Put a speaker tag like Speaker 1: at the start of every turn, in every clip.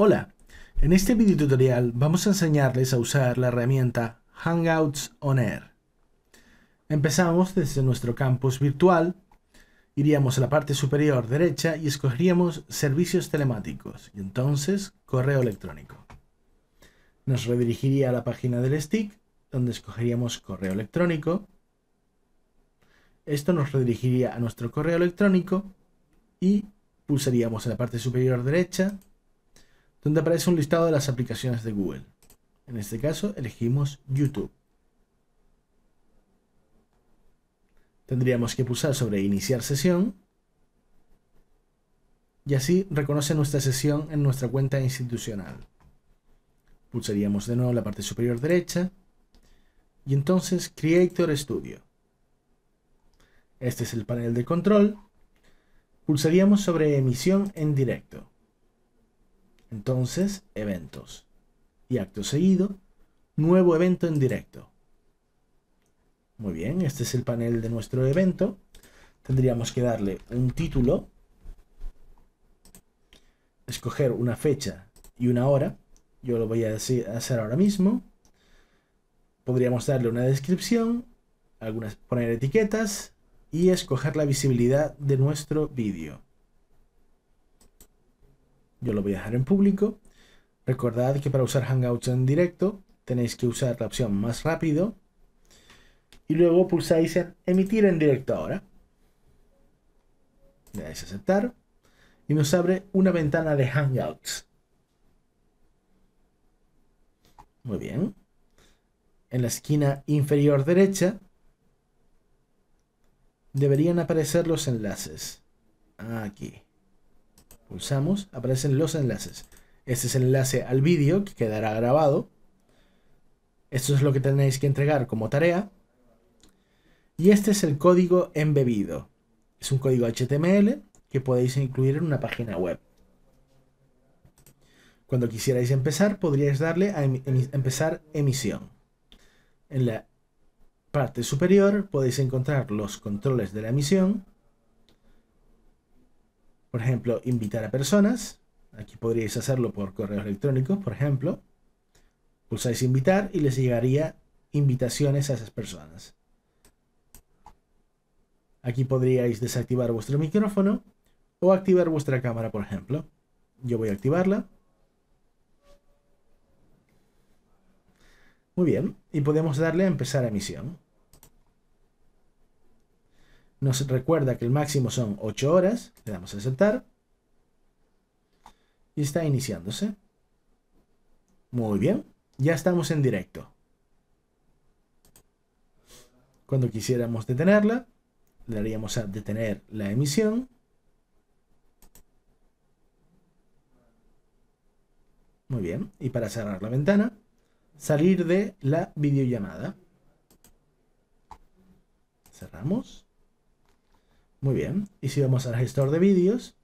Speaker 1: Hola, en este video tutorial vamos a enseñarles a usar la herramienta Hangouts On Air. Empezamos desde nuestro campus virtual, iríamos a la parte superior derecha y escogeríamos Servicios telemáticos y entonces Correo electrónico. Nos redirigiría a la página del stick, donde escogeríamos Correo electrónico. Esto nos redirigiría a nuestro correo electrónico y pulsaríamos en la parte superior derecha donde aparece un listado de las aplicaciones de Google. En este caso elegimos YouTube. Tendríamos que pulsar sobre iniciar sesión y así reconoce nuestra sesión en nuestra cuenta institucional. Pulsaríamos de nuevo la parte superior derecha y entonces Creator Studio. Este es el panel de control. Pulsaríamos sobre emisión en directo. Entonces, eventos. Y acto seguido, nuevo evento en directo. Muy bien, este es el panel de nuestro evento. Tendríamos que darle un título, escoger una fecha y una hora. Yo lo voy a hacer ahora mismo. Podríamos darle una descripción, algunas poner etiquetas y escoger la visibilidad de nuestro vídeo. Yo lo voy a dejar en público. Recordad que para usar Hangouts en directo tenéis que usar la opción más rápido. Y luego pulsáis en emitir en directo ahora. Le dais a aceptar. Y nos abre una ventana de Hangouts. Muy bien. En la esquina inferior derecha deberían aparecer los enlaces. Aquí. Pulsamos, aparecen los enlaces. Este es el enlace al vídeo que quedará grabado. Esto es lo que tenéis que entregar como tarea. Y este es el código embebido. Es un código HTML que podéis incluir en una página web. Cuando quisierais empezar, podríais darle a empezar emisión. En la parte superior podéis encontrar los controles de la emisión, por ejemplo, invitar a personas. Aquí podríais hacerlo por correo electrónico, por ejemplo. Pulsáis invitar y les llegaría invitaciones a esas personas. Aquí podríais desactivar vuestro micrófono o activar vuestra cámara, por ejemplo. Yo voy a activarla. Muy bien, y podemos darle a empezar a emisión. Nos recuerda que el máximo son 8 horas. Le damos a aceptar. Y está iniciándose. Muy bien. Ya estamos en directo. Cuando quisiéramos detenerla, le daríamos a detener la emisión. Muy bien. Y para cerrar la ventana, salir de la videollamada. Cerramos. Muy bien. Y si vamos al gestor de vídeos,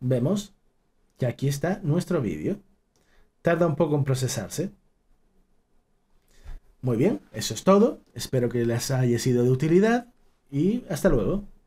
Speaker 1: vemos que aquí está nuestro vídeo. Tarda un poco en procesarse. Muy bien, eso es todo. Espero que les haya sido de utilidad y hasta luego.